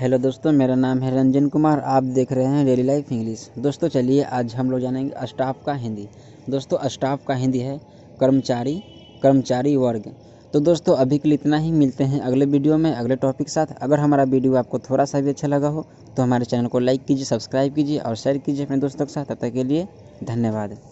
hello दोस्तों मेरा नाम है रंजन कुमार आप देख रहे हैं डेली लाइफ इंग्लिश दोस्तों चलिए आज हम लोग जानेंगे स्टाफ का हिंदी दोस्तों स्टाफ का हिंदी है कर्मचारी कर्मचारी वर्ग तो दोस्तों अभी के लिए इतना ही मिलते हैं अगले वीडियो में अगले टॉपिक के साथ अगर हमारा वीडियो आपको थोड़ा सा भी अच्छा लगा हो तो हमारे चैनल को लाइक कीजिए सब्सक्राइब कीजिए और शेयर कीजिए अपने दोस्तों के साथ तब तक के लिए धन्यवाद